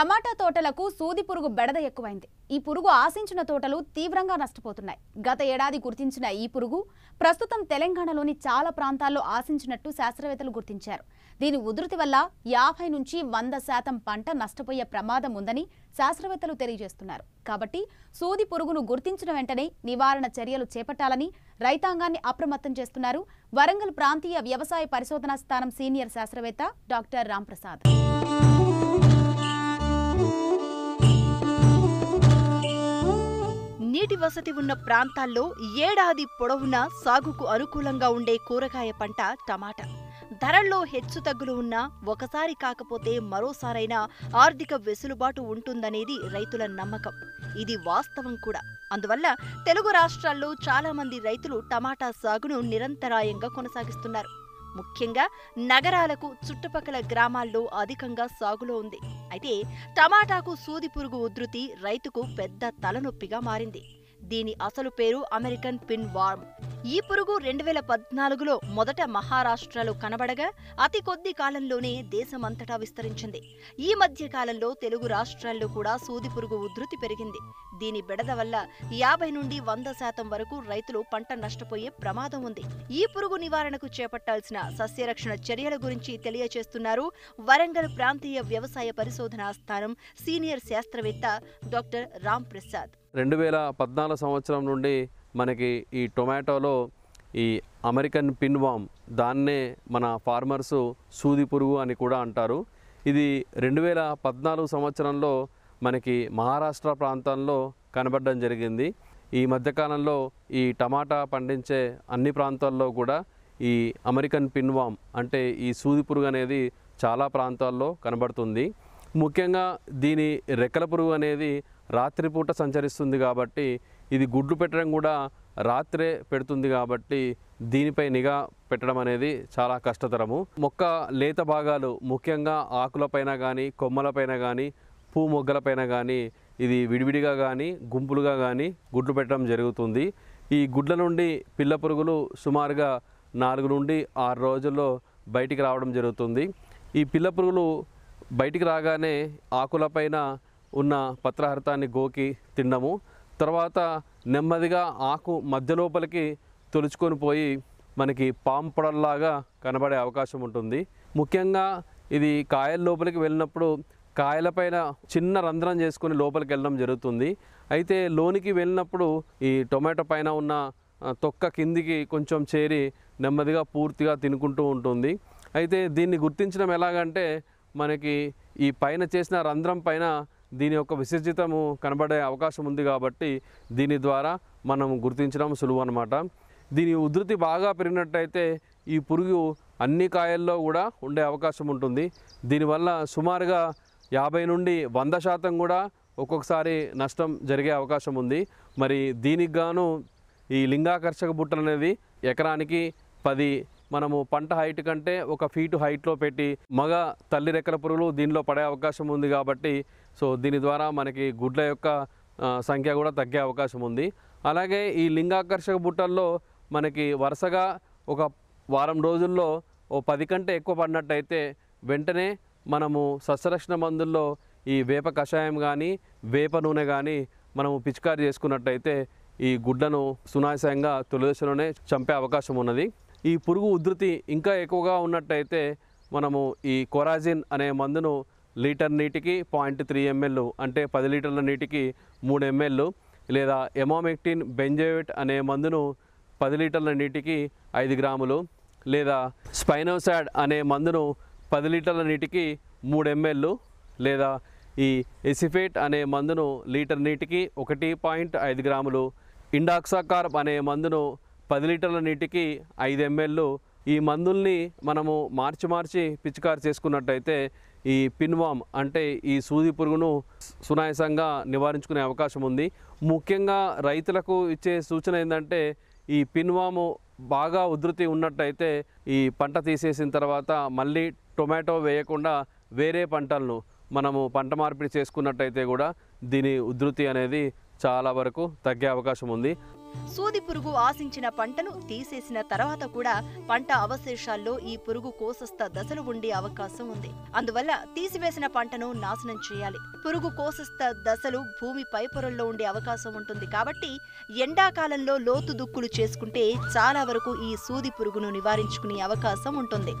టమాటా తోటలకు సూది పురుగు బెడద ఎక్కువైంది ఈ పురుగు ఆశించిన తోటలు తీవ్రంగా నష్టపోతున్నాయి గత ఏడాది గుర్తించిన ఈ పురుగు ప్రస్తుతం తెలంగాణలోని చాలా ప్రాంతాల్లో ఆశించినట్టు శాస్త్రవేత్తలు గుర్తించారు దీని ఉధృతి వల్ల యాభై నుంచి వంద శాతం పంట నష్టపోయే ప్రమాదం ఉందని శాస్త్రవేత్తలు తెలియజేస్తున్నారు కాబట్టి సూది పురుగును గుర్తించిన వెంటనే నివారణ చర్యలు చేపట్టాలని రైతాంగాన్ని అప్రమత్తం చేస్తున్నారు వరంగల్ ప్రాంతీయ వ్యవసాయ పరిశోధనా స్థానం సీనియర్ శాస్త్రవేత్త డాక్టర్ రాంప్రసాద్ నీటి వసతి ఉన్న ప్రాంతాల్లో ఏడాది పొడవునా సాగుకు అనుకూలంగా ఉండే కూరగాయ పంట టమాటా ధరల్లో హెచ్చుతగ్గులు ఉన్నా ఒకసారి కాకపోతే మరోసారైనా ఆర్థిక వెసులుబాటు ఉంటుందనేది రైతుల నమ్మకం ఇది వాస్తవం కూడా అందువల్ల తెలుగు రాష్ట్రాల్లో చాలామంది రైతులు టమాటా సాగును నిరంతరాయంగా కొనసాగిస్తున్నారు ముఖ్యంగా నగరాలకు చుట్టుపక్కల గ్రామాల్లో అధికంగా సాగులో ఉంది అయితే టమాటాకు సూది పురుగు ఉధృతి రైతుకు పెద్ద తలనొప్పిగా మారింది దీని అసలు పేరు అమెరికన్ పిన్ వార్మ్ ఈ పురుగు రెండు వేల పద్నాలుగులో మొదట మహారాష్ట్రలో కనబడగా అతి కొద్ది కాలంలోనే దేశమంతటా విస్తరించింది ఈ మధ్య కాలంలో తెలుగు రాష్ట్రాల్లో కూడా సూది పురుగు ఉధృతి పెరిగింది దీని బెడద వల్ల యాభై నుండి వంద శాతం వరకు రైతులు పంట నష్టపోయే ప్రమాదం ఉంది ఈ పురుగు నివారణకు చేపట్టాల్సిన సస్యరక్షణ చర్యల గురించి తెలియజేస్తున్నారు వరంగల్ ప్రాంతీయ వ్యవసాయ పరిశోధనా స్థానం సీనియర్ శాస్త్రవేత్త డాక్టర్ రామ్ ప్రసాద్ రెండు వేల పద్నాలుగు సంవత్సరం నుండి మనకి ఈ టొమాటోలో ఈ అమెరికన్ పిన్వామ్ దాన్నే మన ఫార్మర్సు సూది పురుగు అని కూడా అంటారు ఇది రెండు వేల పద్నాలుగు సంవత్సరంలో మనకి మహారాష్ట్ర ప్రాంతంలో కనబడడం జరిగింది ఈ మధ్యకాలంలో ఈ టమాటా పండించే అన్ని ప్రాంతాల్లో కూడా ఈ అమెరికన్ పిన్వామ్ అంటే ఈ సూది పురుగు అనేది చాలా ప్రాంతాల్లో కనబడుతుంది ముఖ్యంగా దీని రెక్కల పురుగు అనేది రాత్రిపూట సంచరిస్తుంది కాబట్టి ఇది గుడ్లు పెట్టడం కూడా రాత్రే పెడుతుంది కాబట్టి దీనిపై నిఘా పెట్టడం అనేది చాలా కష్టతరము మొక్క లేత భాగాలు ముఖ్యంగా ఆకులపైన కానీ కొమ్మలపైన కానీ పూ మొగ్గలపైన కానీ ఇది విడివిడిగా కానీ గుంపులుగా కానీ గుడ్లు పెట్టడం జరుగుతుంది ఈ గుడ్ల నుండి పిల్ల పురుగులు సుమారుగా నాలుగు నుండి ఆరు రోజుల్లో బయటికి రావడం జరుగుతుంది ఈ పిల్ల పురుగులు బయటికి రాగానే ఆకులపైన ఉన్న పత్రహరితాన్ని గోకి తినము తర్వాత నెమ్మదిగా ఆకు మధ్యలోపలికి తొలుచుకొని పోయి మనకి పాంపడల్లాగా కనబడే అవకాశం ఉంటుంది ముఖ్యంగా ఇది కాయల లోపలికి వెళ్ళినప్పుడు కాయలపైన చిన్న రంధ్రం చేసుకొని లోపలికి వెళ్ళడం జరుగుతుంది అయితే లోనికి వెళ్ళినప్పుడు ఈ టొమాటో పైన ఉన్న తొక్క కిందికి కొంచెం చేరి నెమ్మదిగా పూర్తిగా తినుకుంటూ ఉంటుంది అయితే దీన్ని గుర్తించడం ఎలాగంటే మనకి ఈ పైన చేసిన రంధ్రం పైన దీని యొక్క విసర్జితము కనబడే అవకాశం ఉంది కాబట్టి దీని ద్వారా మనం గుర్తించడం సులువు అనమాట దీని ఉధృతి బాగా పెరిగినట్టయితే ఈ పురుగు అన్ని కాయల్లో కూడా ఉండే అవకాశం ఉంటుంది దీనివల్ల సుమారుగా యాభై నుండి వంద శాతం కూడా ఒక్కొక్కసారి నష్టం జరిగే అవకాశం ఉంది మరి దీనికి గాను ఈ లింగాకర్షక బుట్టలు అనేది ఎకరానికి పది మనము పంట హైట్ కంటే ఒక ఫీటు హైట్లో పెట్టి మగ తల్లి రెక్కల పురుగులు దీనిలో పడే అవకాశం ఉంది కాబట్టి సో దీని ద్వారా మనకి గుడ్ల యొక్క సంఖ్య కూడా తగ్గే అవకాశం ఉంది అలాగే ఈ లింగాకర్షక బుట్టల్లో మనకి వరుసగా ఒక వారం రోజుల్లో ఓ పది కంటే ఎక్కువ పడినట్టయితే వెంటనే మనము సస్యరక్షణ మందుల్లో ఈ వేప కషాయం కానీ వేప నూనె కానీ మనము పిచికారి చేసుకున్నట్టయితే ఈ గుడ్లను సునాయాసంగా తొలిదశలోనే చంపే అవకాశం ఉన్నది ఈ పురుగు ఉధృతి ఇంకా ఎక్కువగా ఉన్నట్టయితే మనము ఈ కొరాజిన్ అనే మందును లీటర్ నీటికి పాయింట్ త్రీ ఎంఎల్ అంటే పది లీటర్ల నీటికి మూడు ఎంఎల్ లేదా ఎమామెక్టిన్ బెంజేవిట్ అనే మందును పది లీటర్ల నీటికి ఐదు గ్రాములు లేదా స్పైనోసాడ్ అనే మందును పది లీటర్ల నీటికి మూడు ఎంఎల్ లేదా ఈ ఎసిఫేట్ అనే మందును లీటర్ నీటికి ఒకటి పాయింట్ ఐదు గ్రాములు ఇండాక్సాకార్బ్ అనే మందును పది లీటర్ల నీటికి ఐదు ఎంఎల్ ఈ మందుల్ని మనము మార్చి మార్చి పిచికారు చేసుకున్నట్టయితే ఈ పిన్వామ్ అంటే ఈ సూది పురుగును సునాయసంగా నివారించుకునే అవకాశం ఉంది ముఖ్యంగా రైతులకు ఇచ్చే సూచన ఏంటంటే ఈ పిన్వాము బాగా ఉధృతి ఉన్నట్టయితే ఈ పంట తీసేసిన తర్వాత మళ్ళీ టొమాటో వేయకుండా వేరే పంటలను మనము పంట మార్పిడి చేసుకున్నట్టయితే కూడా దీని ఉధృతి అనేది చాలా వరకు తగ్గే అవకాశం ఉంది సూది పురుగు ఆశించిన పంటను తీసేసిన తర్వాత కూడా పంట అవశేషాల్లో ఈ పురుగు కోసస్థ దశలు ఉండే అవకాశం ఉంది అందువల్ల తీసివేసిన పంటను నాశనం చేయాలి పురుగు కోసస్థ దశలు భూమి పైపొరల్లో ఉండే అవకాశం ఉంటుంది కాబట్టి ఎండాకాలంలో లోతు దుక్కులు చేసుకుంటే చాలా వరకు ఈ సూది పురుగును నివారించుకునే అవకాశం ఉంటుంది